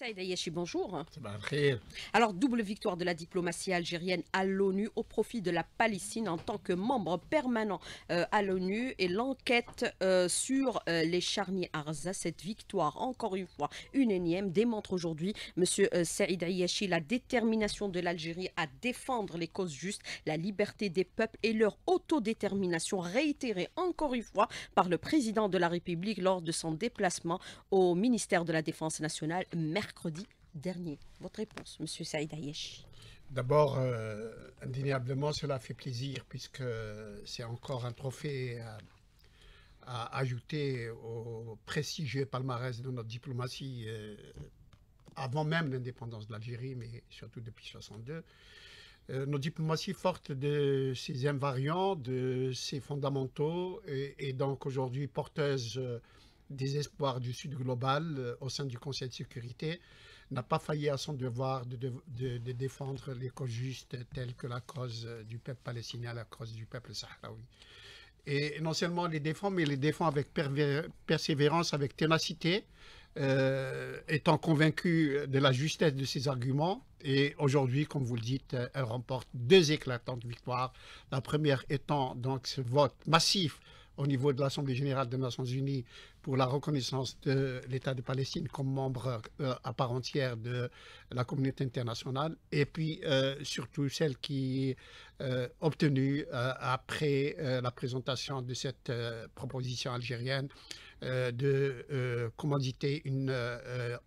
Saïd bonjour. Alors, double victoire de la diplomatie algérienne à l'ONU au profit de la Palestine en tant que membre permanent euh, à l'ONU et l'enquête euh, sur euh, les charniers Arza. Cette victoire, encore une fois, une énième, démontre aujourd'hui, Monsieur Saïd Ayeshi la détermination de l'Algérie à défendre les causes justes, la liberté des peuples et leur autodétermination réitérée encore une fois par le président de la République lors de son déplacement au ministère de la Défense nationale mercredi mercredi dernier. Votre réponse, Monsieur Saïd Ayesh D'abord, euh, indéniablement, cela fait plaisir puisque c'est encore un trophée à, ajouter au prestigieux palmarès de notre diplomatie euh, avant même l'indépendance de l'Algérie, mais surtout depuis 62. Euh, nos diplomaties fortes de ses invariants, de ses fondamentaux, et, donc aujourd'hui porteuses désespoir du Sud global euh, au sein du Conseil de sécurité n'a pas failli à son devoir de, défendre les causes justes telles que la cause du peuple palestinien, la cause du peuple sahraoui. Et non seulement les défend, mais les défend avec persévérance, avec ténacité, euh, étant convaincu de la justesse de ses arguments. Et aujourd'hui, comme vous le dites, elle remporte deux éclatantes victoires. La première étant donc ce vote massif au niveau de l'Assemblée générale des Nations unies pour la reconnaissance de l'État de Palestine comme membre euh, à part entière de la communauté internationale, et puis euh, surtout celle qui est euh, obtenue après la présentation de cette proposition algérienne de commanditer une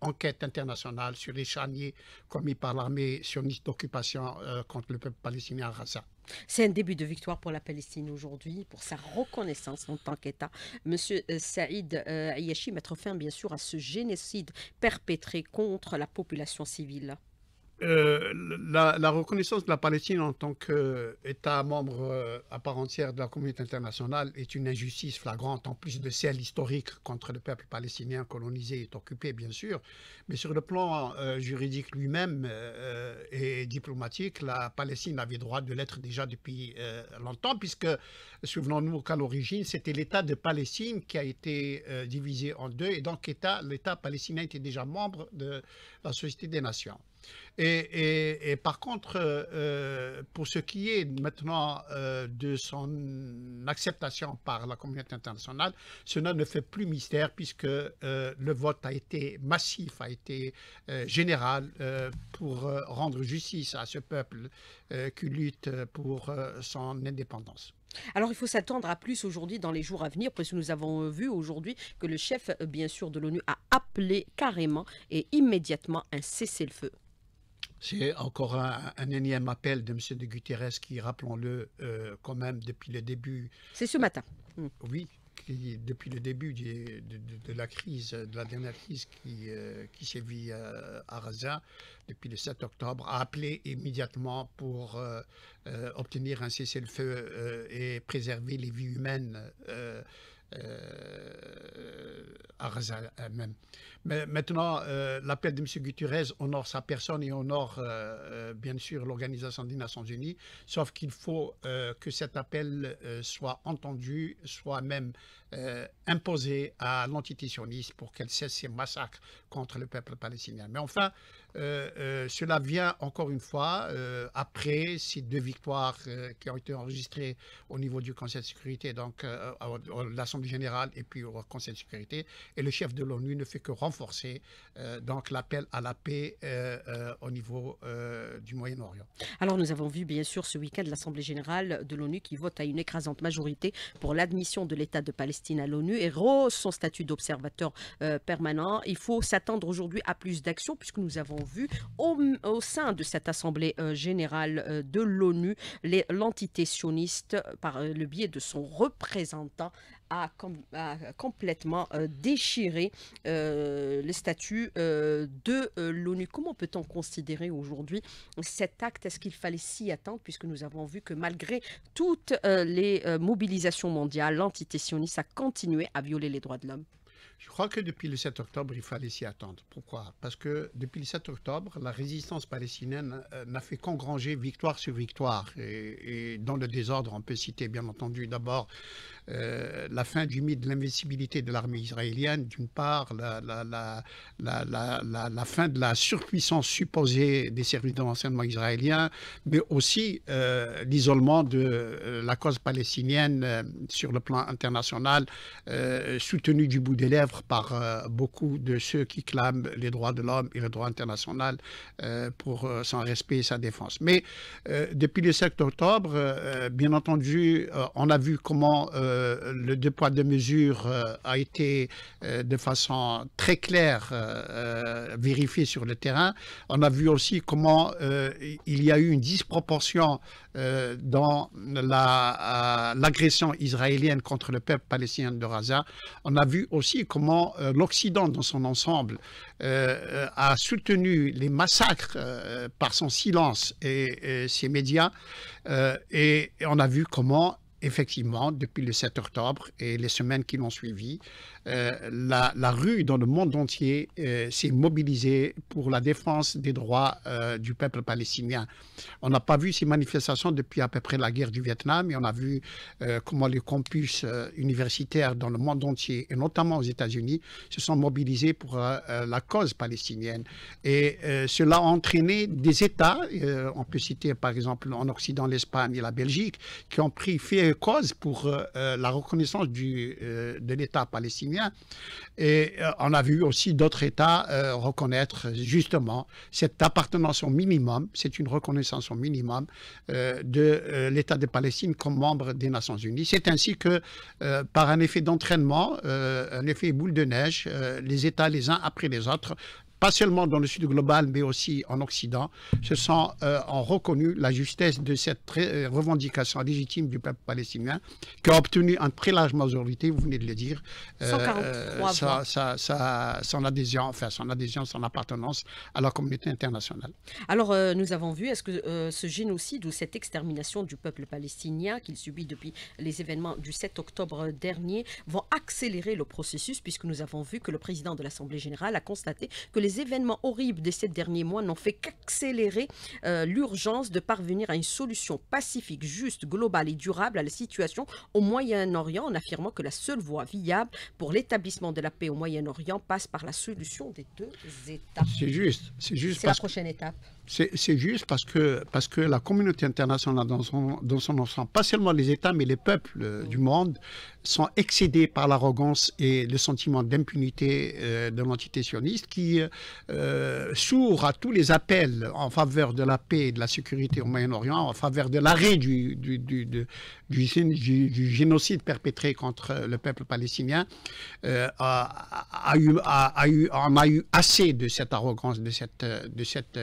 enquête internationale sur les charniers commis par l'armée sioniste d'occupation contre le peuple palestinien à Gaza. C'est un début de victoire pour la Palestine aujourd'hui, pour sa reconnaissance en tant qu'État. Monsieur euh, Saïd euh, Ayashi mettre fin, bien sûr, à ce génocide perpétré contre la population civile. Euh, la, reconnaissance de la Palestine en tant qu'État membre euh, à part entière de la communauté internationale est une injustice flagrante, en plus de celle historique contre le peuple palestinien colonisé et occupé, bien sûr. Mais sur le plan euh, juridique lui-même et diplomatique, la Palestine avait droit de l'être déjà depuis longtemps, puisque, souvenons-nous qu'à l'origine, c'était l'État de Palestine qui a été divisé en deux, et donc l'État palestinien était déjà membre de la Société des Nations. Et, par contre, euh, euh, pour ce qui est maintenant euh, de son acceptation par la communauté internationale, cela ne fait plus mystère puisque le vote a été massif, a été général pour rendre justice à ce peuple qui lutte pour son indépendance. Alors il faut s'attendre à plus aujourd'hui dans les jours à venir, parce que nous avons vu aujourd'hui que le chef, bien sûr, de l'ONU a appelé carrément et immédiatement un cessez-le-feu. C'est encore un, énième appel de M. de Guterres qui, rappelons-le, euh, quand même, depuis le début. C'est ce matin. Mm. Oui, depuis le début de, la crise, de la dernière crise qui, euh, sévit euh, à Raza, depuis le 7 octobre, a appelé immédiatement pour obtenir un cessez-le-feu et préserver les vies humaines à elle même. Mais maintenant, euh, l'appel de M. Guterres honore sa personne et honore euh, euh, bien sûr l'Organisation des Nations Unies, sauf qu'il faut que cet appel soit entendu, soit même imposé à l'entité sioniste pour qu'elle cesse ses massacres contre le peuple palestinien. Mais enfin, cela vient encore une fois après ces deux victoires qui ont été enregistrées au niveau du Conseil de sécurité, donc à, l'Assemblée générale et puis au Conseil de sécurité, et le chef de l'ONU ne fait que renforcer renforcer euh, donc l'appel à la paix euh, euh, au niveau du Moyen-Orient. Alors nous avons vu bien sûr ce week-end l'Assemblée générale de l'ONU qui vote à une écrasante majorité pour l'admission de l'État de Palestine à l'ONU et rose son statut d'observateur permanent. Il faut s'attendre aujourd'hui à plus d'actions puisque nous avons vu au, au, sein de cette Assemblée générale de l'ONU l'entité sioniste par le biais de son représentant a, complètement euh, déchiré euh, le statut euh, de l'ONU. Comment peut-on considérer aujourd'hui cet acte Est-ce qu'il fallait s'y attendre puisque nous avons vu que malgré toutes les mobilisations mondiales, l'entité sioniste a continué à violer les droits de l'homme je crois que depuis le 7 octobre, il fallait s'y attendre. Pourquoi Parce que depuis le 7 octobre, la résistance palestinienne n'a fait qu'engranger victoire sur victoire. et, dans le désordre, on peut citer bien entendu d'abord euh, la fin du mythe de l'invincibilité de l'armée israélienne, d'une part, la, la, fin de la surpuissance supposée des services de renseignement israéliens, mais aussi euh, l'isolement de euh, la cause palestinienne sur le plan international, soutenu du bout des lèvres par beaucoup de ceux qui clament les droits de l'homme et le droit international pour son respect et sa défense. Mais depuis le 7 octobre, bien entendu, on a vu comment... Euh, le deux poids, deux mesures euh, a été euh, de façon très claire vérifié sur le terrain. On a vu aussi comment il y a eu une disproportion dans l'agression israélienne contre le peuple palestinien de Gaza. On a vu aussi comment l'Occident dans son ensemble a soutenu les massacres par son silence et, ses médias. et on a vu comment effectivement, depuis le 7 octobre et les semaines qui l'ont suivi, euh, la, rue dans le monde entier euh, s'est mobilisée pour la défense des droits euh, du peuple palestinien. On n'a pas vu ces manifestations depuis à peu près la guerre du Vietnam et on a vu comment les campus universitaires dans le monde entier et notamment aux États-Unis se sont mobilisés pour la cause palestinienne. Et cela a entraîné des États, on peut citer par exemple en Occident l'Espagne et la Belgique, qui ont pris fait cause pour la reconnaissance du, de l'État palestinien et euh, on a vu aussi d'autres États euh, reconnaître justement cette appartenance au minimum, c'est une reconnaissance au minimum euh, de l'État de Palestine comme membre des Nations Unies. C'est ainsi que par un effet d'entraînement, un effet boule de neige, les États les uns après les autres pas seulement dans le Sud global, mais aussi en Occident, se sont, en euh, ont reconnu la justesse de cette euh, revendication légitime du peuple palestinien, qui a obtenu une très large majorité, vous venez de le dire, euh, son adhésion, enfin son adhésion, son appartenance à la communauté internationale. Alors, nous avons vu, est-ce que ce génocide ou cette extermination du peuple palestinien qu'il subit depuis les événements du 7 octobre dernier vont accélérer le processus, puisque nous avons vu que le président de l'Assemblée générale a constaté que les les événements horribles de ces derniers mois n'ont fait qu'accélérer euh, l'urgence de parvenir à une solution pacifique, juste, globale et durable à la situation au Moyen-Orient en affirmant que la seule voie viable pour l'établissement de la paix au Moyen-Orient passe par la solution des deux États. C'est juste. C'est juste parce la prochaine que, étape. C'est juste parce que, parce que la communauté internationale dans son, ensemble, pas seulement les États, mais les peuples euh, du monde, sont excédés par l'arrogance et le sentiment d'impunité euh, de l'entité sioniste qui, euh, sourd à tous les appels en faveur de la paix et de la sécurité au Moyen-Orient, en faveur de l'arrêt du, du, du, génocide perpétré contre euh, le peuple palestinien euh, a, a, eu, a, eu, a eu assez de cette arrogance, de cette, euh, de cette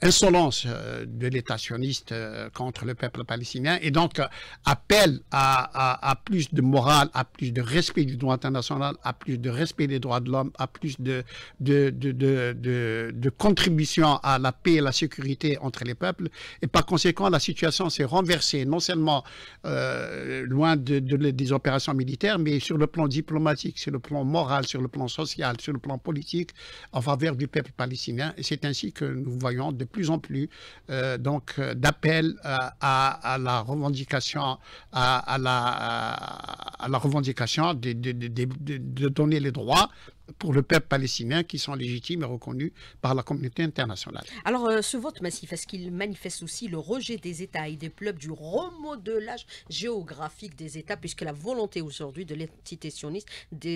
insolence de l'État sioniste contre le peuple palestinien et donc appel à, à, à, plus de morale, à plus de respect du droit international, à plus de respect des droits de l'homme, à plus de, de, de, de, de contribution à la paix et la sécurité entre les peuples. Et par conséquent, la situation s'est renversée, non seulement euh, loin de, des opérations militaires, mais sur le plan diplomatique, sur le plan moral, sur le plan social, sur le plan politique, en faveur du peuple palestinien. Et c'est ainsi que nous voyons de plus en plus euh, donc euh, d'appels à, la revendication, à, la, revendication de donner les droits pour le peuple palestinien qui sont légitimes et reconnus par la communauté internationale. Alors, euh, ce vote massif, est-ce qu'il manifeste aussi le rejet des États et des peuples du remodelage géographique des États, puisque la volonté aujourd'hui de l'entité sioniste,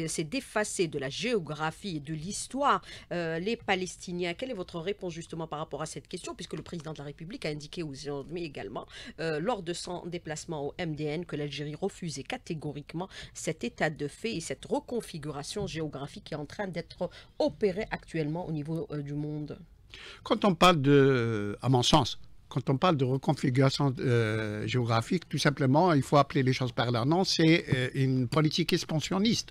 c'est d'effacer de la géographie et de l'histoire euh, les Palestiniens Quelle est votre réponse justement par rapport à cette question, puisque le président de la République a indiqué aujourd'hui également, euh, lors de son déplacement au MDN, que l'Algérie refusait catégoriquement cet état de fait et cette reconfiguration géographique qui en train d'être opéré actuellement au niveau euh, du monde Quand on parle de, à mon sens, quand on parle de reconfiguration euh, géographique, tout simplement, il faut appeler les choses par leur nom, c'est euh, une politique expansionniste,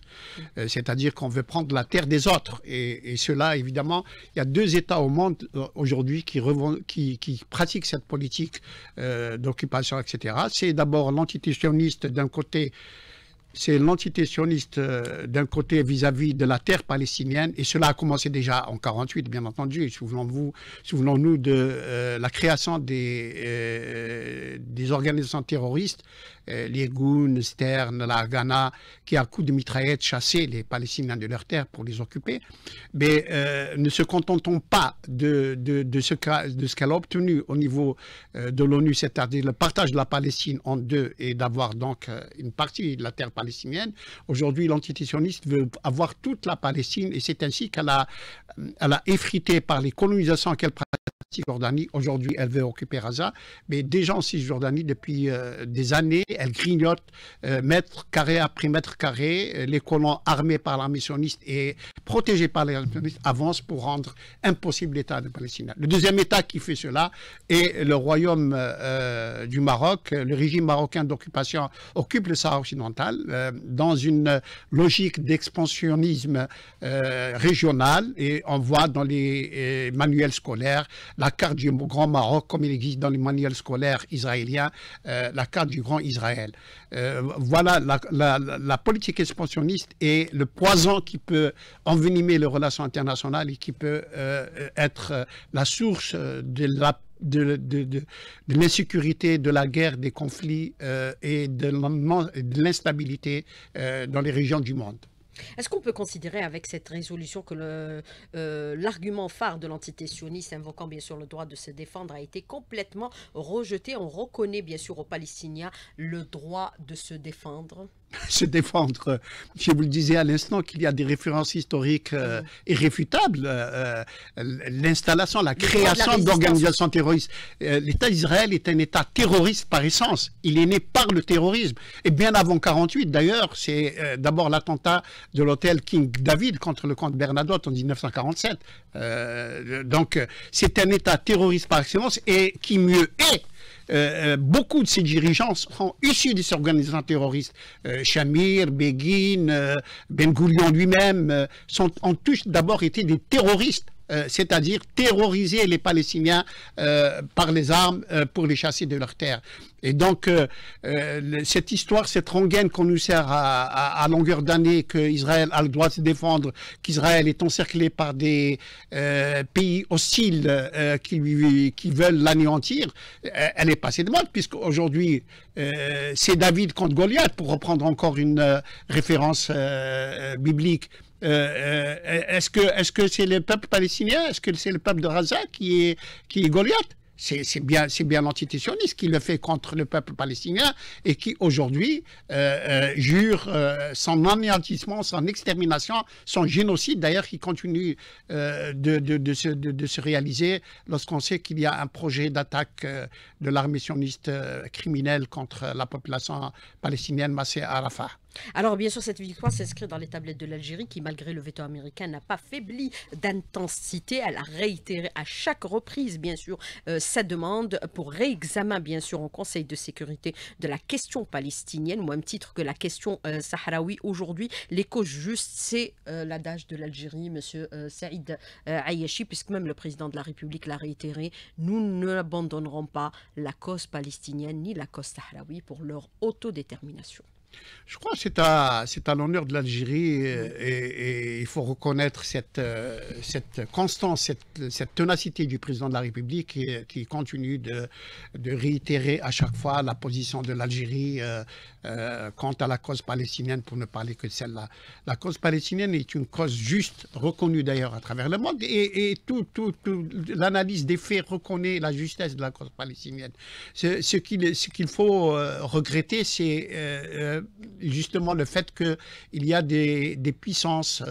c'est-à-dire qu'on veut prendre la terre des autres. Et, cela, évidemment, il y a deux États au monde aujourd'hui qui, qui, qui, pratiquent cette politique d'occupation, etc. C'est d'abord l'entité d'un côté c'est l'entité sioniste euh, d'un côté vis-à-vis de la terre palestinienne, et cela a commencé déjà en 48, bien entendu. Souvenons-nous souvenons de euh, la création des euh, organisations terroristes euh, les Gounes, Stern, la Ghana, qui à coups de mitraillettes chassaient les Palestiniens de leurs terres pour les occuper, mais euh, ne se contentons pas de, de, de ce qu'elle a obtenu au niveau euh, de l'ONU, c'est-à-dire le partage de la Palestine en deux et d'avoir donc une partie de la terre palestinienne. Aujourd'hui, l'entité veut avoir toute la Palestine et c'est ainsi qu'elle a, elle a effrité par les colonisations qu'elle pratique Cisjordanie. Aujourd'hui, elle veut occuper Gaza, mais déjà en Cisjordanie, depuis euh, des années, elle grignote euh, mètre carré après mètre carré. Euh, les colons armés par l'armée sioniste et protégés par les sioniste avancent pour rendre impossible l'État de Palestine. Le deuxième État qui fait cela est le royaume du Maroc. Le régime marocain d'occupation occupe le Sahara occidental dans une logique d'expansionnisme régional et on voit dans les manuels scolaires la carte du Grand Maroc, comme il existe dans les manuels scolaires israéliens, euh, la carte du Grand Israël. Euh, voilà la, politique expansionniste et le poison qui peut envenimer les relations internationales et qui peut euh, être la source de l'insécurité, de la guerre, des conflits et de l'instabilité dans les régions du monde. Est-ce qu'on peut considérer avec cette résolution que euh, l'argument phare de l'entité sioniste invoquant bien sûr le droit de se défendre a été complètement rejeté On reconnaît bien sûr aux Palestiniens le droit de se défendre se défendre. Je vous le disais à l'instant qu'il y a des références historiques euh, mhm. irréfutables. Euh, euh, l'installation, la création d'organisations terroristes. L'État d'Israël est un État terroriste par essence. Il est né par le terrorisme. Et bien avant 48, d'ailleurs, c'est d'abord l'attentat de l'hôtel King David contre le comte Bernadotte en 1947. donc, c'est un État terroriste par excellence et qui mieux est euh, euh, beaucoup de ces dirigeants sont issus des organisations terroristes. Chamir, euh, Shamir, Begin, Ben Gurion lui-même ont tous d'abord été des terroristes euh, c'est-à-dire terroriser les Palestiniens euh, par les armes euh, pour les chasser de leur terre. Et donc, cette histoire, cette rengaine qu'on nous sert à, longueur d'année, qu'Israël a le droit de se défendre, qu'Israël est encerclé par des pays hostiles qui, qui veulent l'anéantir, elle est passée de mode, puisque aujourd'hui, c'est David contre Goliath, pour reprendre encore une référence biblique. Euh, euh, est-ce que est-ce que c'est le peuple palestinien Est-ce que c'est le peuple de Gaza qui est qui est Goliath c'est bien, c'est bien sioniste qui le fait contre le peuple palestinien et qui aujourd'hui euh, jure son anéantissement, son extermination, son génocide d'ailleurs qui continue de, de, de, se, de, se, réaliser lorsqu'on sait qu'il y a un projet d'attaque de l'armée sioniste criminelle contre la population palestinienne massée à Rafah. Alors bien sûr, cette victoire s'inscrit dans les tablettes de l'Algérie qui, malgré le veto américain, n'a pas faibli d'intensité. Elle a réitéré à chaque reprise, bien sûr, euh, sa demande pour réexamen, bien sûr, au Conseil de sécurité de la question palestinienne, au même titre que la question euh, sahraoui. Aujourd'hui, l'écho juste, c'est euh, l'adage de l'Algérie, Monsieur Saïd Ayashi, puisque même le président de la République l'a réitéré, nous ne abandonnerons pas la cause palestinienne ni la cause sahraoui pour leur autodétermination. Je crois que c'est à, l'honneur de l'Algérie et, il faut reconnaître euh, cette, constance, cette, cette ténacité du président de la République euh, qui, continue de, réitérer à chaque fois la position de l'Algérie euh, euh, quant à la cause palestinienne, pour ne parler que celle-là. La cause palestinienne est une cause juste, reconnue d'ailleurs à travers le monde, et, et tout, l'analyse des faits reconnaît la justesse de la cause palestinienne. Ce, ce qu'il faut euh, regretter, c'est euh, justement le fait qu'il y a des, des puissances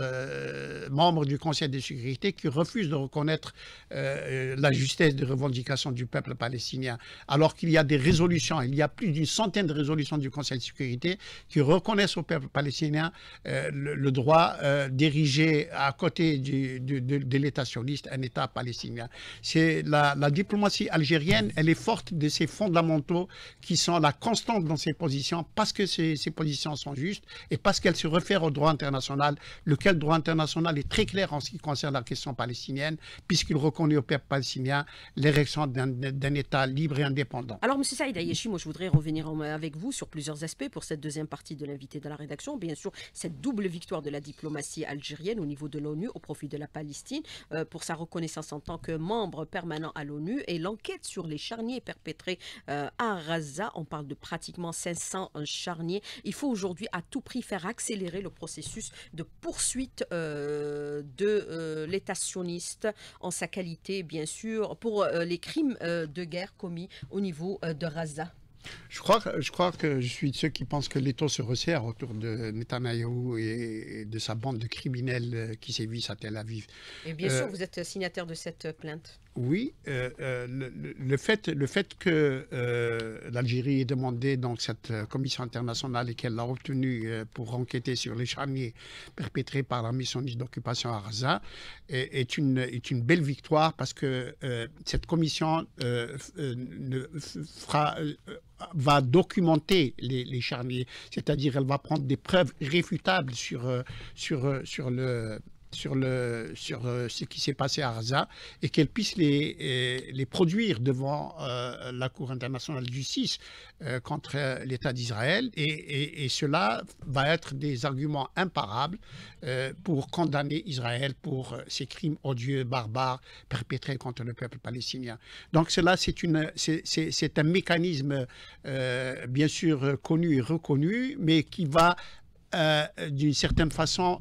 membres du Conseil de sécurité qui refusent de reconnaître la justesse des revendications du peuple palestinien, alors qu'il y a des résolutions, il y a plus d'une centaine de résolutions du Conseil sécurité qui reconnaissent au peuple palestinien euh, le, droit euh, d'ériger à côté du, de, l'état l'État sioniste un État palestinien. C'est la, diplomatie algérienne, elle est forte de ses fondamentaux qui sont la constante dans ses positions parce que ces, positions sont justes et parce qu'elle se réfère au droit international, lequel droit international est très clair en ce qui concerne la question palestinienne puisqu'il reconnaît au peuple palestinien l'érection d'un État libre et indépendant. Alors, monsieur Saïd Ayeshi, moi je voudrais revenir avec vous sur plusieurs aspects pour cette deuxième partie de l'invité de la rédaction. Bien sûr, cette double victoire de la diplomatie algérienne au niveau de l'ONU au profit de la Palestine euh, pour sa reconnaissance en tant que membre permanent à l'ONU et l'enquête sur les charniers perpétrés euh, à Raza, On parle de pratiquement 500 euh, charniers. Il faut aujourd'hui à tout prix faire accélérer le processus de poursuite de l'État sioniste en sa qualité, bien sûr, pour les crimes de guerre commis au niveau de Raza. Je crois, je crois que je suis de ceux qui pensent que l'étau se resserre autour de Netanyahou et, de sa bande de criminels euh, qui sévissent à Tel Aviv. Et bien sûr, euh, vous êtes signataire de cette euh, plainte. Oui, le, fait, le fait que l'Algérie ait demandé donc, cette commission internationale et qu'elle l'a obtenue pour enquêter sur les charniers perpétrés par la mission d'occupation à Gaza est, une, est une belle victoire parce que cette commission ne fera va documenter les, les charniers, c'est-à-dire elle va prendre des preuves réfutables sur, euh, sur, euh, sur le sur, le, sur euh, ce qui s'est passé à Gaza et qu'elle puisse les, euh, les produire devant euh, la Cour internationale de justice contre l'État d'Israël. Et, et, cela va être des arguments imparables pour condamner Israël pour ces crimes odieux, barbares, perpétrés contre le peuple palestinien. Donc cela, c'est un mécanisme, bien sûr, connu et reconnu, mais qui va, d'une certaine façon,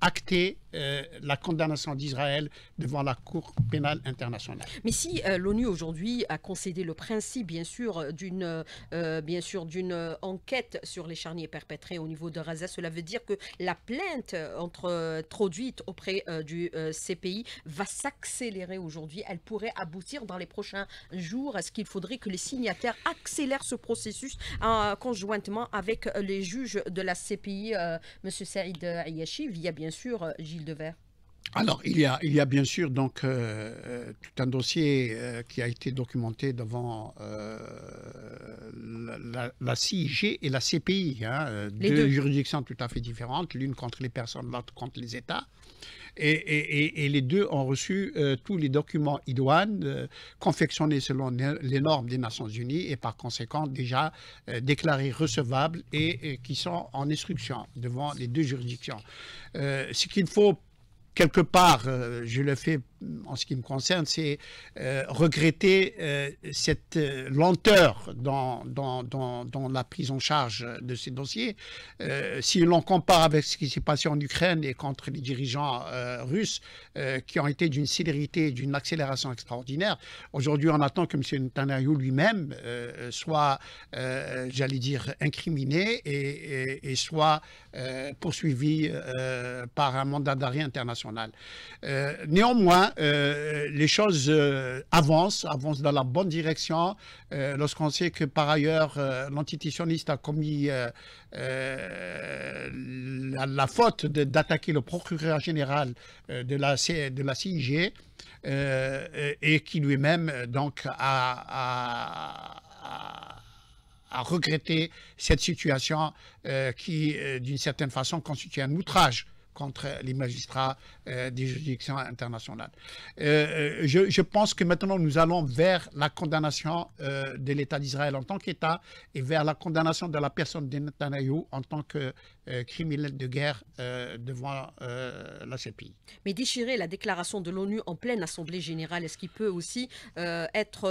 acter euh, la condamnation d'Israël devant la Cour pénale internationale. Mais si euh, l'ONU aujourd'hui a concédé le principe, bien sûr, d'une euh, bien sûr d'une enquête sur les charniers perpétrés au niveau de Gaza, cela veut dire que la plainte introduite auprès du CPI va s'accélérer aujourd'hui. Elle pourrait aboutir dans les prochains jours. Est-ce qu'il faudrait que les signataires accélèrent ce processus conjointement avec les juges de la CPI, M. Saïd Ayashi, via bien sûr Gilles alors, il y, a, il y a bien sûr donc euh, tout un dossier euh, qui a été documenté devant euh, la, CIG et la CPI, hein, deux, juridictions tout à fait différentes, l'une contre les personnes, l'autre contre les États. Et, les deux ont reçu euh, tous les documents idoines euh, confectionnés selon les normes des Nations Unies et par conséquent déjà euh, déclarés recevables et, et, qui sont en instruction devant les deux juridictions. ce qu'il faut quelque part, je le fais en ce qui me concerne, c'est euh, regretter euh, cette euh, lenteur dans, dans, dans, la prise en charge de ces dossiers. si l'on compare avec ce qui s'est passé en Ukraine et contre les dirigeants russes, qui ont été d'une célérité, d'une accélération extraordinaire, aujourd'hui on attend que M. Netanyahu lui-même soit, j'allais dire, incriminé et soit poursuivi par un mandat d'arrêt international. néanmoins, euh, les choses euh, avancent, avancent dans la bonne direction. Euh, lorsqu'on sait que par ailleurs, l'antitétioniste a commis la, faute d'attaquer le procureur général de, la, de CIG et qui lui-même donc a, regretté cette situation qui, d'une certaine façon, constitue un outrage contre les magistrats euh, des juridictions internationales. Euh, euh, je, pense que maintenant nous allons vers la condamnation de l'État d'Israël en tant qu'État et vers la condamnation de la personne de en tant que criminel de guerre devant la CPI. Mais déchirer la déclaration de l'ONU en pleine Assemblée générale, est-ce qu'il peut aussi être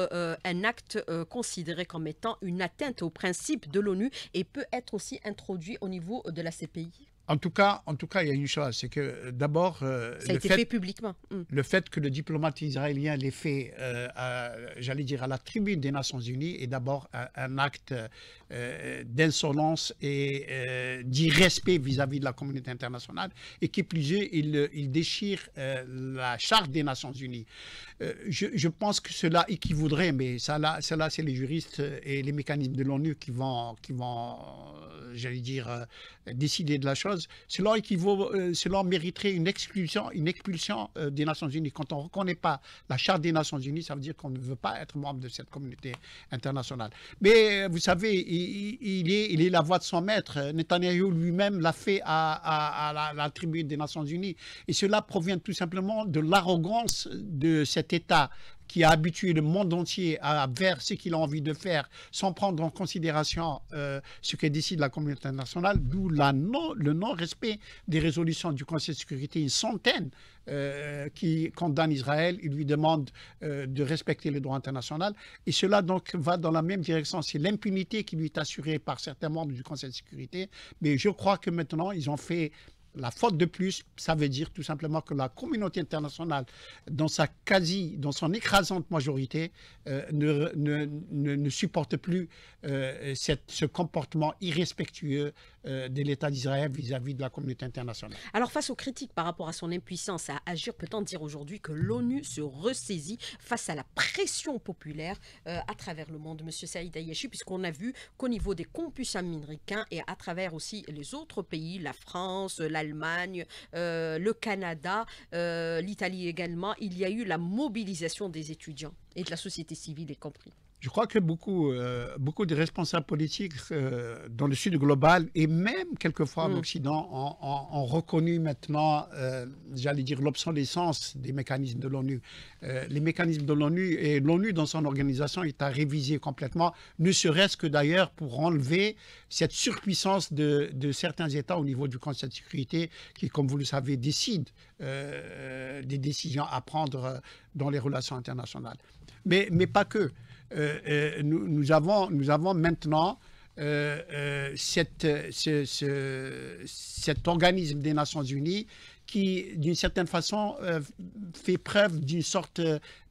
un acte considéré comme étant une atteinte au principe de l'ONU et peut être aussi introduit au niveau de la CPI en tout cas, en tout cas, il y a une chose, c'est que euh, d'abord, euh, le fait, publiquement. Mm. Le fait que le diplomate israélien l'ait fait, euh, j'allais dire, à la tribune des Nations Unies, est d'abord un, acte d'insolence et d'irrespect vis-à-vis de la communauté internationale, et qui plus est, il, déchire la charte des Nations Unies. Je, pense que cela équivaudrait, mais cela cela, c'est les juristes et les mécanismes de l'ONU qui vont, qui vont, j'allais dire, décider de la chose cela, euh, mériterait une une expulsion euh, des Nations Unies. Quand on ne reconnaît pas la Charte des Nations Unies, ça veut dire qu'on ne veut pas être membre de cette communauté internationale. Mais euh, vous savez, il, est, il est la voix de son maître. Netanyahu lui-même l'a fait à, la, à, la, tribune des Nations Unies. Et cela provient tout simplement de l'arrogance de cet État qui a habitué le monde entier à faire ce qu'il a envie de faire sans prendre en considération euh, ce que décide la communauté internationale, d'où le non-respect des résolutions du Conseil de sécurité, une centaine euh, qui condamne Israël, il lui demande euh, de respecter les droits international Et cela donc va dans la même direction. C'est l'impunité qui lui est assurée par certains membres du Conseil de sécurité. Mais je crois que maintenant, ils ont fait la faute de plus, ça veut dire tout simplement que la communauté internationale, dans sa quasi, dans son écrasante majorité, euh, ne, supporte plus euh, ce comportement irrespectueux euh, de l'État d'Israël vis-à-vis de la communauté internationale. Alors face aux critiques par rapport à son impuissance à agir, peut-on dire aujourd'hui que l'ONU se ressaisit face à la pression populaire euh, à travers le monde, Monsieur Saïd Ayeshi, puisqu'on a vu qu'au niveau des campus américains et à travers aussi les autres pays, la France, l'Allemagne, euh, le Canada, l'Italie également, il y a eu la mobilisation des étudiants et de la société civile y compris. Je crois que beaucoup, euh, beaucoup de responsables politiques euh, dans le Sud global et même quelquefois l'occident en mm. Occident ont, reconnu maintenant, euh, j'allais dire, l'obsolescence des mécanismes de l'ONU. les mécanismes de l'ONU et l'ONU dans son organisation est à réviser complètement, ne serait-ce que d'ailleurs pour enlever cette surpuissance de, certains États au niveau du Conseil de sécurité qui, comme vous le savez, décide des décisions à prendre dans les relations internationales. Mais, mais pas que. Euh, euh, nous, nous, avons, maintenant euh, cet organisme des Nations Unies qui, d'une certaine façon, fait preuve d'une sorte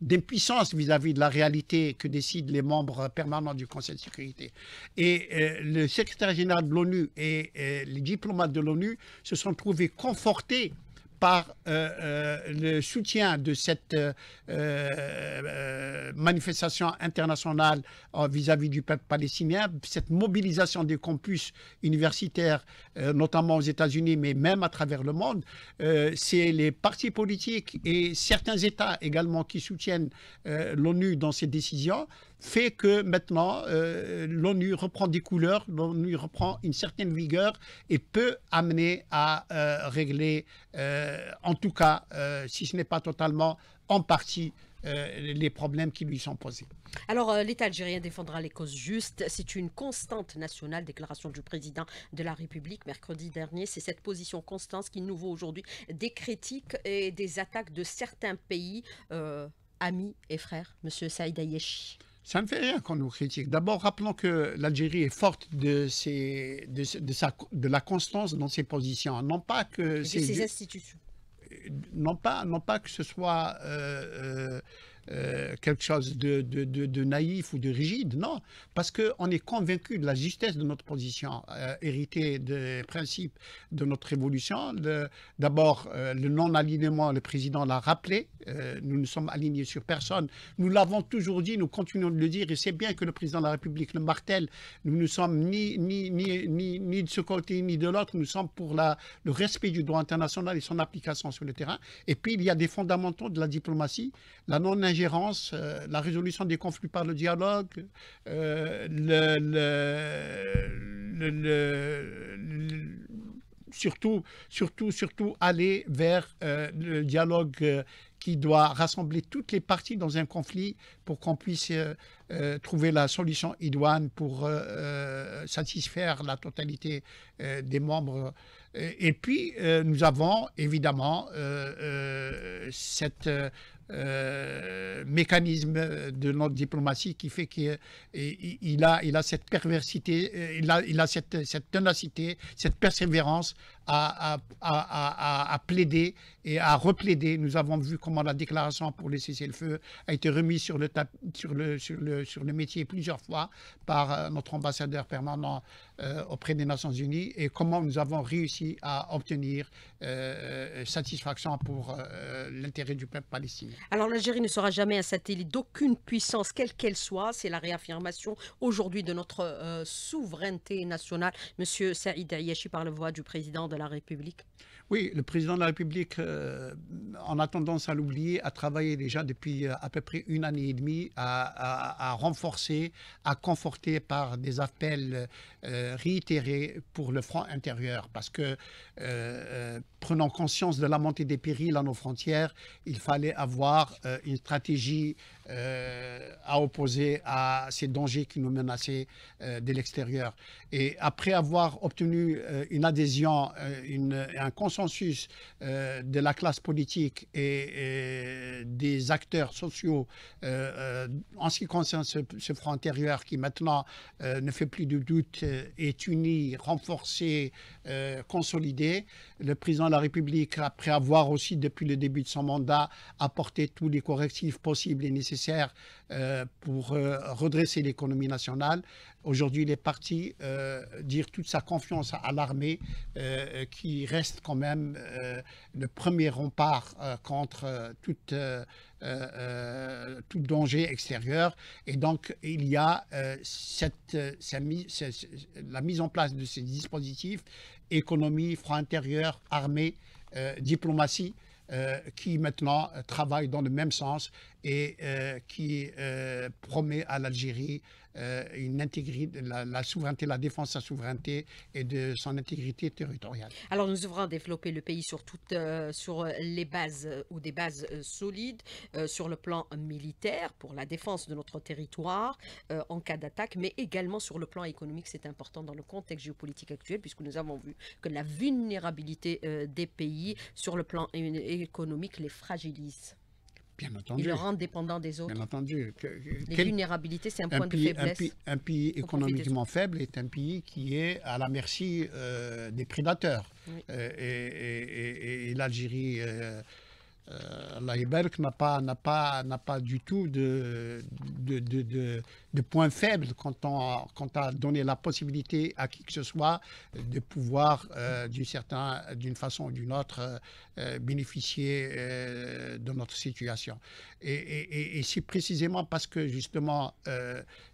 d'impuissance vis-à-vis de la réalité que décident les membres permanents du Conseil de sécurité. Et le secrétaire général de l'ONU et, les diplomates de l'ONU se sont trouvés confortés par euh, euh, le soutien de cette euh, manifestation internationale vis à -vis du peuple palestinien, cette mobilisation des campus universitaires euh, notamment aux États-Unis, mais même à travers le monde, euh, c'est les partis politiques et certains États également qui soutiennent euh, l'ONU dans ses décisions, fait que maintenant l'ONU reprend des couleurs, l'ONU reprend une certaine vigueur et peut amener à régler, en tout cas, si ce n'est pas totalement, en partie euh, les problèmes qui lui sont posés. Alors, euh, l'État algérien défendra les causes justes. C'est une constante nationale, déclaration du président de la République mercredi dernier. C'est cette position constante qui nous vaut aujourd'hui des critiques et des attaques de certains pays, euh, amis et frères, Monsieur Saïd Ayeshi. Ça ne fait rien qu'on nous critique. D'abord, rappelons que l'Algérie est forte de, de, sa, la constance dans ses positions, non pas que... ses institutions non pas, non pas que ce soit euh, euh, euh, quelque chose de, de, de, naïf ou de rigide, non, parce qu'on est convaincu de la justesse de notre position, euh, héritée des principes de notre évolution. D'abord, euh, le non-alignement, le président l'a rappelé, nous ne sommes alignés sur personne. Nous l'avons toujours dit, nous continuons de le dire, et c'est bien que le président de la République le martèle. Nous ne sommes ni, ni, ni, ni, ni de ce côté ni de l'autre, nous sommes pour la, le respect du droit international et son application sur le terrain. Et puis, il y a des fondamentaux de la diplomatie, la non euh, la résolution des conflits par le dialogue, euh, surtout, surtout, surtout aller vers euh, le dialogue qui doit rassembler toutes les parties dans un conflit pour qu'on puisse trouver la solution idoine pour satisfaire la totalité des membres. Et, et puis, nous avons évidemment cette euh, mécanisme de notre diplomatie qui fait qu'il a, cette perversité, euh, il a, cette, cette, ténacité, cette persévérance à, plaider et à replaider. Nous avons vu comment la déclaration pour le cessez-le-feu a été remise sur le, sur le, sur le, sur le métier plusieurs fois par euh, notre ambassadeur permanent euh, auprès des Nations Unies et comment nous avons réussi à obtenir euh, satisfaction pour l'intérêt du peuple palestinien. Alors l'Algérie ne sera jamais un satellite d'aucune puissance, quelle qu'elle soit. C'est la réaffirmation aujourd'hui de notre souveraineté nationale. Monsieur Saïd Ayashi, par la voix du président de la République Oui, le président de la République, euh, en on a tendance à l'oublier, a travaillé déjà depuis euh, à peu près une année et demie à, renforcer, à conforter par des appels euh, réitérés pour le front intérieur. Parce que prenant conscience de la montée des périls à nos frontières, il fallait avoir une stratégie euh, à opposer à ces dangers qui nous menaçaient euh, de l'extérieur. Et après avoir obtenu euh, une adhésion, une, un consensus de la classe politique et, des acteurs sociaux en ce qui concerne ce, ce front intérieur qui maintenant ne fait plus de doute, est uni, renforcé, consolidé, le président de la République, après avoir aussi depuis le début de son mandat apporté tous les correctifs possibles et nécessaires, nécessaire euh, pour euh, redresser l'économie nationale. Aujourd'hui, il est parti euh, dire toute sa confiance à, l'armée, qui reste quand même le premier rempart contre tout danger extérieur. Et donc, il y a cette, la mise en place de ces dispositifs, économie, front intérieur, armée, diplomatie, euh, qui maintenant euh, travaille dans le même sens et euh, qui promet à l'Algérie euh, une intégrité, la, souveraineté, la défense de sa souveraineté et de son intégrité territoriale. Alors nous devrons développer le pays sur, toutes euh, sur les bases euh, ou des bases solides sur le plan militaire pour la défense de notre territoire en cas d'attaque, mais également sur le plan économique. C'est important dans le contexte géopolitique actuel puisque nous avons vu que la vulnérabilité des pays sur le plan économique les fragilise. Bien entendu. Ils le rend dépendant des autres. Bien entendu. Euh, les vulnérabilités, c'est un, point de faiblesse. Un, pays, économiquement faible est un pays qui est à la merci euh, des prédateurs. Euh, et, l'Algérie euh, n'a pas, n'a pas, n'a pas du tout de, de, de, de, point faible quand on, quand a donné la possibilité à qui que ce soit de pouvoir, euh, d'une, d'une façon ou d'une autre, euh, bénéficier euh, de notre situation. Et, c'est précisément parce que, justement,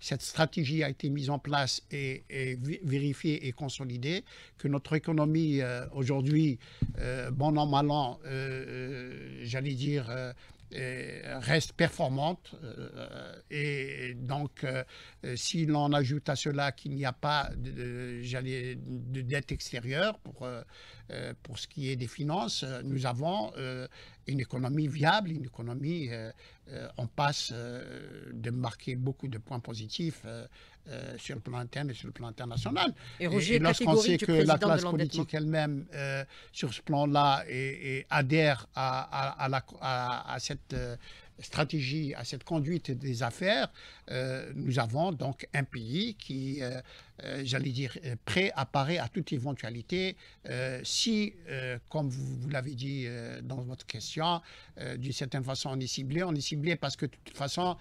cette stratégie a été mise en place et, et vérifiée et consolidée que notre économie, aujourd'hui, bon an, mal an, j'allais dire, euh, euh, reste performante. Euh, et donc, si l'on ajoute à cela qu'il n'y a pas de, de, dette extérieure pour, pour ce qui est des finances, nous avons une économie viable, une économie, on passe de marquer beaucoup de points positifs. Euh, sur le plan interne et sur le plan international. Et, lorsqu'on sait que la classe politique elle-même, euh, sur ce plan-là, adhère à, à, la, à cette euh, stratégie, à cette conduite des affaires, nous avons donc un pays qui, j'allais dire, prêt à parer à toute éventualité si, comme vous, vous l'avez dit dans votre question, d'une certaine façon on est ciblé, on est ciblé parce que de toute façon,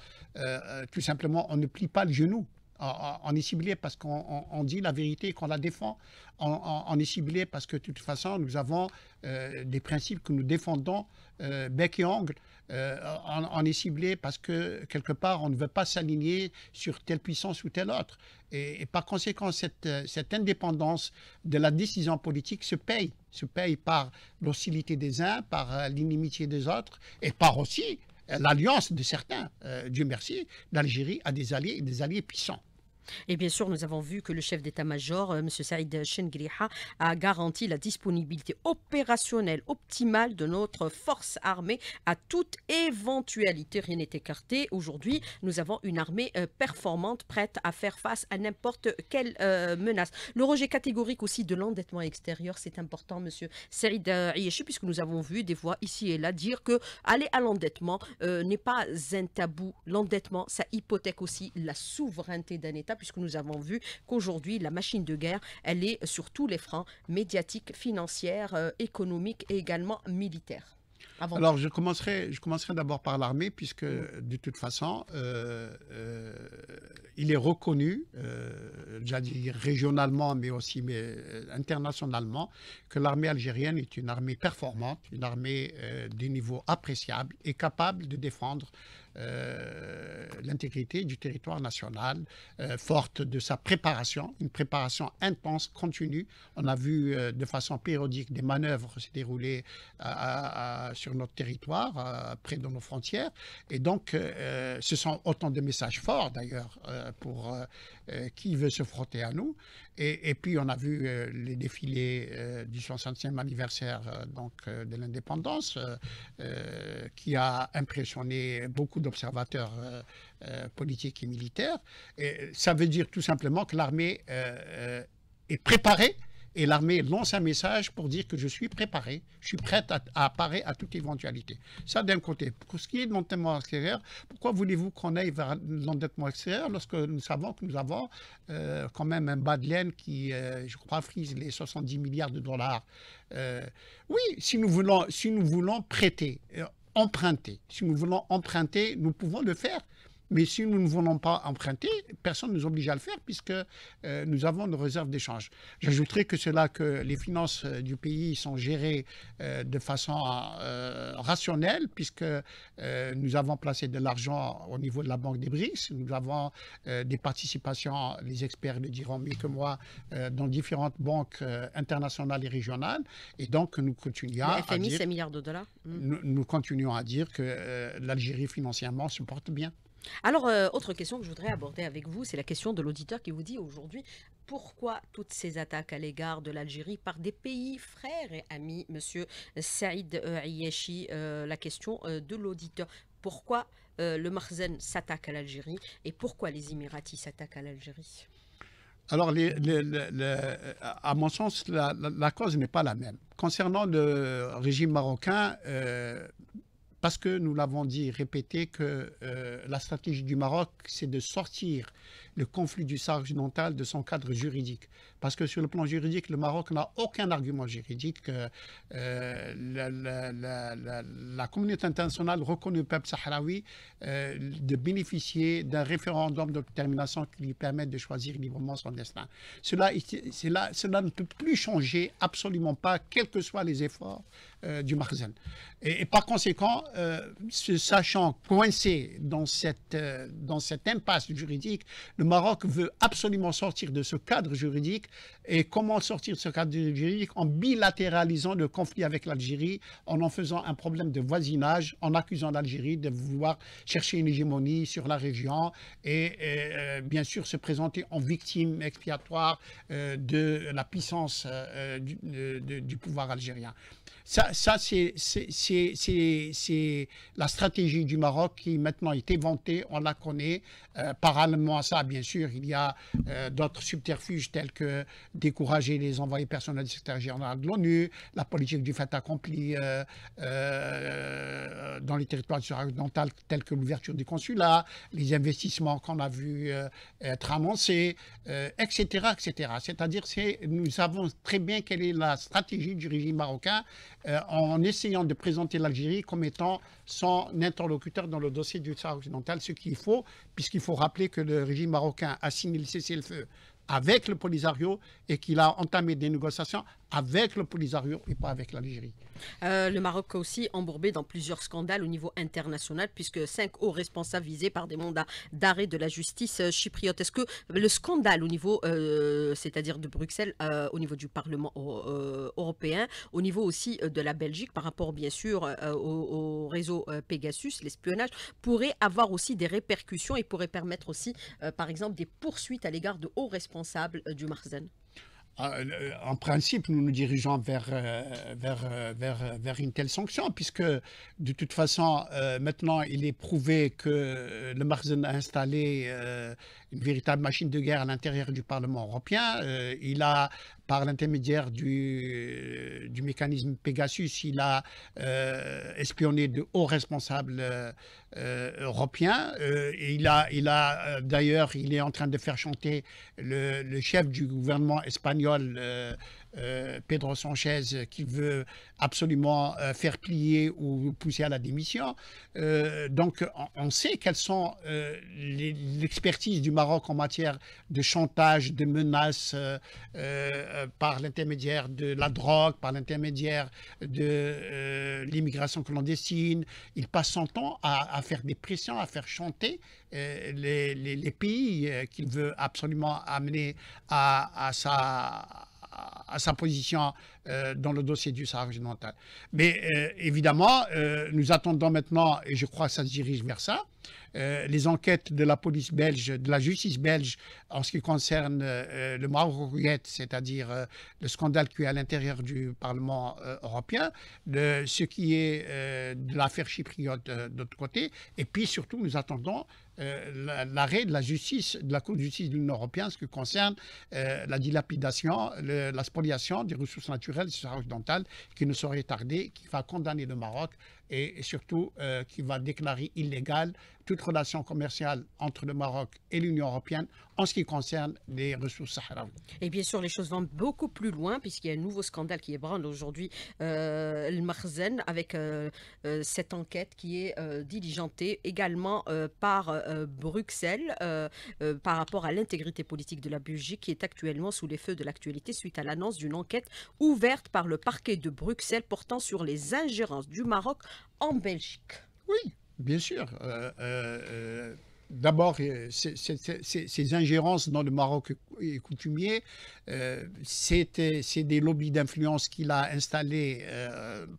tout simplement, on ne plie pas le genou on, est ciblé parce qu'on dit la vérité et qu'on la défend. On, est ciblé parce que de toute façon, nous avons euh, des principes que nous défendons euh, bec et ongle. on, euh, est ciblé parce que quelque part on ne veut pas s'aligner sur telle puissance ou telle autre. Et, par conséquent, cette, indépendance de la décision politique se paye, se paye par l'hostilité des uns, par l'inimitié des autres, et par aussi l'alliance de certains. Dieu merci, l'Algérie a des alliés, et des alliés puissants. Et bien sûr, nous avons vu que le chef d'état-major, euh, M. Saïd Shengriha, a garanti la disponibilité opérationnelle optimale de notre force armée à toute éventualité. Rien n'est écarté. Aujourd'hui, nous avons une armée euh, performante, prête à faire face à n'importe quelle euh, menace. Le rejet catégorique aussi de l'endettement extérieur, c'est important, M. Saïd Ayeshi, puisque nous avons vu des voix ici et là dire que aller à l'endettement n'est pas un tabou. L'endettement, ça hypothèque aussi la souveraineté d'un État puisque nous avons vu qu'aujourd'hui, la machine de guerre, elle est sur tous les fronts, médiatiques, financières, euh, économiques et également militaires. Alors, je commencerai, je commencerai d'abord par l'armée, puisque de toute façon, euh, euh, il est reconnu, euh, dit régionalement, mais aussi internationalement, que l'armée algérienne est une armée performante, une armée de niveau appréciable et capable de défendre euh, l'intégrité du territoire national, euh, forte de sa préparation, une préparation intense, continue. On a vu euh, de façon périodique des manœuvres se dérouler sur notre territoire, près de nos frontières. Et donc, ce sont autant de messages forts, d'ailleurs, pour qui veut se frotter à nous. Et, puis, on a vu euh, les défilés euh, du 60e anniversaire euh, donc, de l'indépendance, qui a impressionné beaucoup d'observateurs politiques et militaires. ça veut dire tout simplement que l'armée est préparée et l'armée lance un message pour dire que je suis préparé, je suis prêt à, à apparaître à toute éventualité. Ça d'un côté. Pour ce qui est de l'endettement extérieur, pourquoi voulez-vous qu'on aille vers l'endettement extérieur lorsque nous savons que nous avons euh, quand même un bas de laine qui, euh, je crois, frise les 70 milliards de dollars euh, Oui, si nous voulons, si nous voulons prêter, emprunter, si nous voulons emprunter, nous pouvons le faire. Mais si nous ne voulons pas emprunter, personne ne nous oblige à le faire puisque euh, nous avons nos réserves d'échange. J'ajouterai que c'est là que les finances euh, du pays sont gérées euh, de façon rationnelle puisque nous avons placé de l'argent au niveau de la Banque des BRICS, nous avons des participations, les experts le diront mieux que moi, dans différentes banques internationales et régionales. Et donc, nous continuons à milliards de dollars. Mmh. nous, continuons à dire que l'Algérie financièrement se porte bien. Alors, euh, autre question que je voudrais aborder avec vous, c'est la question de l'auditeur qui vous dit aujourd'hui pourquoi toutes ces attaques à l'égard de l'Algérie par des pays frères et amis, Monsieur Saïd euh, Ayashi, euh, la question de l'auditeur. Pourquoi le Marzen s'attaque à l'Algérie et pourquoi les Émiratis s'attaquent à l'Algérie alors, à mon sens, la cause n'est pas la même. Concernant le régime marocain, parce que nous l'avons dit répété que euh, la stratégie du Maroc, c'est de sortir le conflit du Sahara occidental de son cadre juridique. Parce que sur le plan juridique, le Maroc n'a aucun argument juridique. que euh, euh, la, communauté internationale reconnaît le peuple sahraoui euh, de bénéficier d'un référendum de détermination qui lui permette de choisir librement son destin. Cela, ne peut plus changer absolument pas, quels que soient les efforts du Marzen. Et, par conséquent, sachant coincé dans cette, dans cette impasse juridique, le Maroc veut absolument sortir de ce cadre juridique et comment sortir de ce cadre juridique en bilatéralisant le conflit avec l'Algérie, en en faisant un problème de voisinage, en accusant l'Algérie de vouloir chercher une hégémonie sur la région et, euh, bien sûr se présenter en victime expiatoire euh, de la puissance euh, du pouvoir algérien. Ça, ça c'est la stratégie du Maroc qui maintenant est vantée, on la connaît. Euh, parallèlement à ça, bien sûr, il y a euh, d'autres subterfuges tels que décourager les envoyés personnels du secrétaire général de l'ONU, la politique du fait accompli euh, dans les territoires occidental tels que l'ouverture des consulats, les investissements qu'on a vu être annoncés, etc. C'est-à-dire c'est nous savons très bien quelle est la stratégie du régime marocain euh, en essayant de présenter l'Algérie comme étant son interlocuteur dans le dossier du Sahara occidental, ce qu'il faut, puisqu'il faut rappeler que le régime marocain a signé le cessez-le-feu avec le Polisario et qu'il a entamé des négociations avec le Polisario et pas avec l'Algérie. Euh, le Maroc aussi embourbé dans plusieurs scandales au niveau international, puisque cinq hauts responsables visés par des mandats d'arrêt de la justice euh, chypriote. Est-ce que le scandale au niveau, euh, c'est-à-dire de Bruxelles, au niveau du Parlement européen, au niveau aussi de la Belgique, par rapport bien sûr au, au, réseau Pegasus, l'espionnage, pourrait avoir aussi des répercussions et pourrait permettre aussi, par exemple, des poursuites à l'égard de hauts responsables du Marzen ah, euh, en principe, nous nous dirigeons vers, euh, vers, euh, vers, une telle sanction, puisque de toute façon, maintenant, il est prouvé que le Marzen a installé une véritable machine de guerre à l'intérieur du Parlement européen. il a par l'intermédiaire du, euh, du, mécanisme Pegasus, il a euh, espionné de hauts responsables euh, européens. il a, il a d'ailleurs, il est en train de faire chanter le chef du gouvernement espagnol. Euh, Pedro Sanchez qui veut absolument euh, faire plier ou pousser à la démission. Euh, donc on, sait quelles sont l'expertise du Maroc en matière de chantage, de menaces par l'intermédiaire de la drogue, par l'intermédiaire de l'immigration clandestine. Il passe son temps à, faire des pressions, à faire chanter les, pays qu'il veut absolument amener à, à sa à, sa position euh, dans le dossier du Sahara Mais euh, évidemment, euh, nous attendons maintenant, et je crois que ça se dirige vers ça, les enquêtes de la police belge, de la justice belge en ce qui concerne le Marouyet, c'est-à-dire le scandale qui est à l'intérieur du Parlement européen, de ce qui est de l'affaire chypriote d'autre côté, et puis surtout nous attendons euh, l'arrêt de la justice, de la Cour de justice de l'Union européenne, ce qui concerne euh, la dilapidation, la spoliation des ressources naturelles du Sahara occidental, qui ne saurait tarder, qui va condamner le Maroc et, surtout euh, qui va déclarer illégal toute relation commerciale entre le Maroc et l'Union européenne en ce qui concerne les ressources sahraouies. Et bien sûr, les choses vont beaucoup plus loin puisqu'il y a un nouveau scandale qui ébranle aujourd'hui euh, le Marzen avec euh, euh, cette enquête qui est diligentée également par Bruxelles par rapport à l'intégrité politique de la Belgique qui est actuellement sous les feux de l'actualité suite à l'annonce d'une enquête ouverte par le parquet de Bruxelles portant sur les ingérences du Maroc en Belgique. Oui, Bien sûr. Euh, euh, d'abord, euh, ces ingérences dans le Maroc coutumier, euh, c'est des lobbies d'influence qu'il a installés,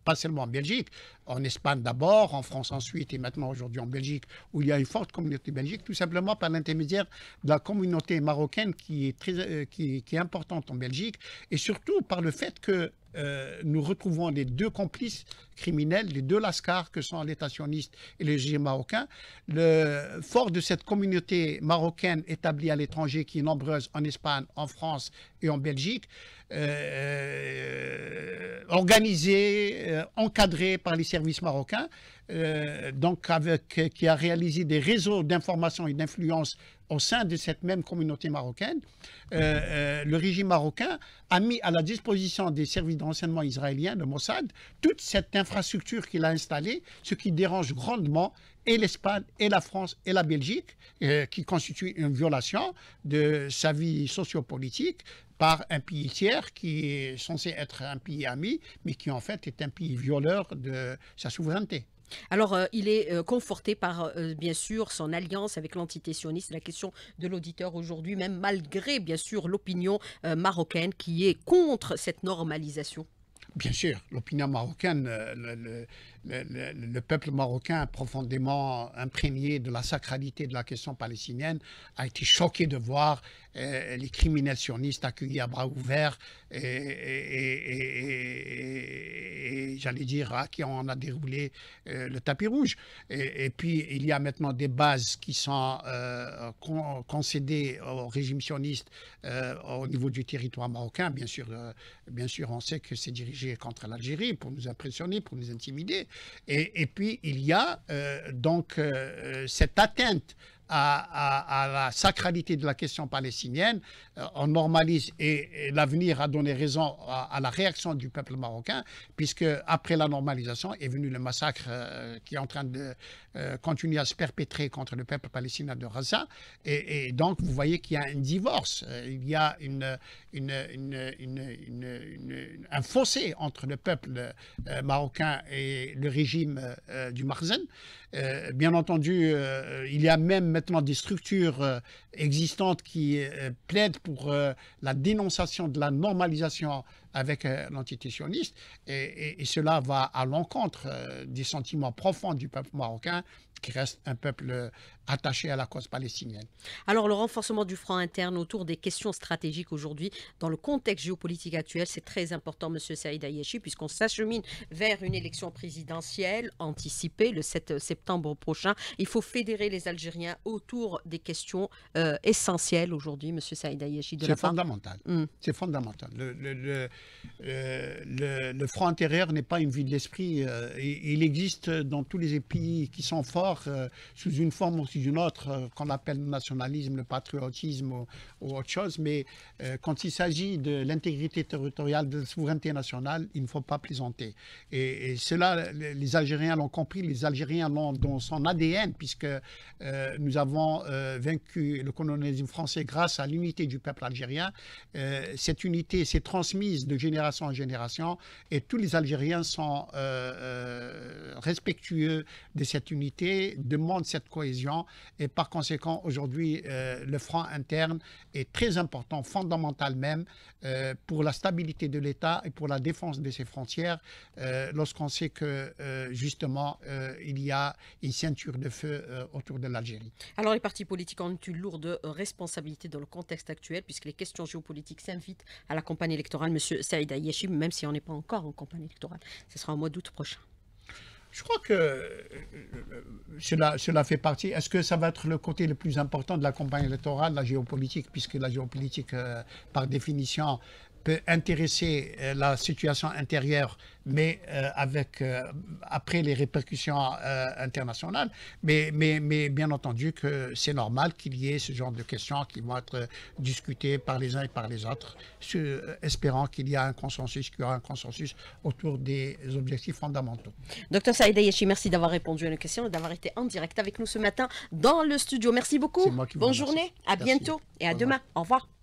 pas seulement en Belgique, en Espagne d'abord, en France ensuite et maintenant aujourd'hui en Belgique, où il y a une forte communauté belgique, tout simplement par l'intermédiaire de la communauté marocaine qui est, très, qui est importante en Belgique, et surtout par le fait que euh, nous retrouvons les deux complices criminels, les deux lascars que sont l'État et le régime marocain. Le, fort de cette communauté marocaine établie à l'étranger qui est nombreuse en Espagne, en France et en Belgique, euh, organisée, euh, encadrée par les services marocains, donc qui a réalisé des réseaux d'information et d'influence au sein de cette même communauté marocaine, euh, euh, le régime marocain a mis à la disposition des services d'enseignement israéliens, de Mossad, toute cette infrastructure qu'il a installée, ce qui dérange grandement et l'Espagne, et la France, et la Belgique, euh, qui constituent une violation de sa vie sociopolitique par un pays tiers qui est censé être un pays ami, mais qui en fait est un pays violeur de sa souveraineté. Alors, euh, il est euh, conforté par, euh, bien sûr, son alliance avec l'entité sioniste. La question de l'auditeur aujourd'hui, même malgré, bien sûr, l'opinion marocaine qui est contre cette normalisation. Bien sûr, l'opinion marocaine, le, peuple marocain, profondément imprégné de la sacralité de la question palestinienne, a été choqué de voir euh, les criminels sionistes accueillis à bras ouverts et, j'allais dire, à ah, qui on a déroulé euh, le tapis rouge. Et, puis, il y a maintenant des bases qui sont euh, concédées au régime sioniste au niveau du territoire marocain. Bien sûr, bien sûr, on sait que c'est dirigé contre l'Algérie pour nous impressionner, pour nous intimider. Et, puis, il y a euh, donc euh, euh, cette atteinte à, la sacralité de la question palestinienne, euh, on normalise et, l'avenir a donné raison à, la réaction du peuple marocain, puisque après la normalisation est venu le massacre euh, qui est en train de euh, continuer à se perpétrer contre le peuple palestinien de Gaza. Et, donc, vous voyez qu'il y a un divorce, il y a une, un fossé entre le peuple marocain et le régime du Marzen. bien entendu, il y a même maintenant des structures euh, existantes qui euh, plaident pour euh, la dénonciation de la normalisation avec l'entité sioniste. Et, et, cela va à l'encontre des sentiments profonds du peuple marocain qui reste un peuple euh, attaché à la cause palestinienne. Alors le renforcement du front interne autour des questions stratégiques aujourd'hui, dans le contexte géopolitique actuel, c'est très important, Monsieur Saïd Ayeshi, puisqu'on s'achemine vers une élection présidentielle anticipée le 7 septembre prochain. Il faut fédérer les Algériens autour des questions euh, essentielles aujourd'hui, Monsieur Saïd Ayeshi. Hmm. C'est fondamental. C'est fondamental. Euh, le, le, front intérieur n'est pas une vue de l'esprit. il existe dans tous les pays qui sont forts euh, sous une forme ou sous une autre, euh, qu'on appelle le nationalisme, le patriotisme ou, autre chose, mais euh, quand il s'agit de l'intégrité territoriale, de la souveraineté nationale, il ne faut pas plaisanter. Et, et cela, les Algériens l'ont compris, les Algériens l'ont dans son ADN, puisque nous avons vaincu le colonialisme français grâce à l'unité du peuple algérien. cette unité s'est transmise de génération en génération et tous les Algériens sont respectueux de cette unité demande cette cohésion et par conséquent, aujourd'hui, euh, le front interne est très important, fondamental même, euh, pour la stabilité de l'État et pour la défense de ses frontières, euh, lorsqu'on sait que, justement, il y a une ceinture de feu autour de l'Algérie. Alors, les partis politiques ont une lourde responsabilité dans le contexte actuel, puisque les questions géopolitiques s'invitent à la campagne électorale. Monsieur Saïda Ayeshim, même si on n'est pas encore en campagne électorale, ce sera en mois d'août prochain. Je crois que euh, euh, cela, cela fait partie. Est-ce que ça va être le côté le plus important de la campagne électorale, la géopolitique, puisque la géopolitique, euh, par définition, peut intéresser euh, la situation intérieure, mais euh, avec euh, après les répercussions internationales. Mais, mais, mais bien entendu que c'est normal qu'il y ait ce genre de questions qui vont être discutées par les uns et par les autres, espérant qu'il y a un consensus, qu'il y aura un consensus autour des objectifs fondamentaux. Docteur Saïda merci d'avoir répondu à nos questions et d'avoir été en direct avec nous ce matin dans le studio. Merci beaucoup. Bonne journée, à bientôt et à demain. Au revoir.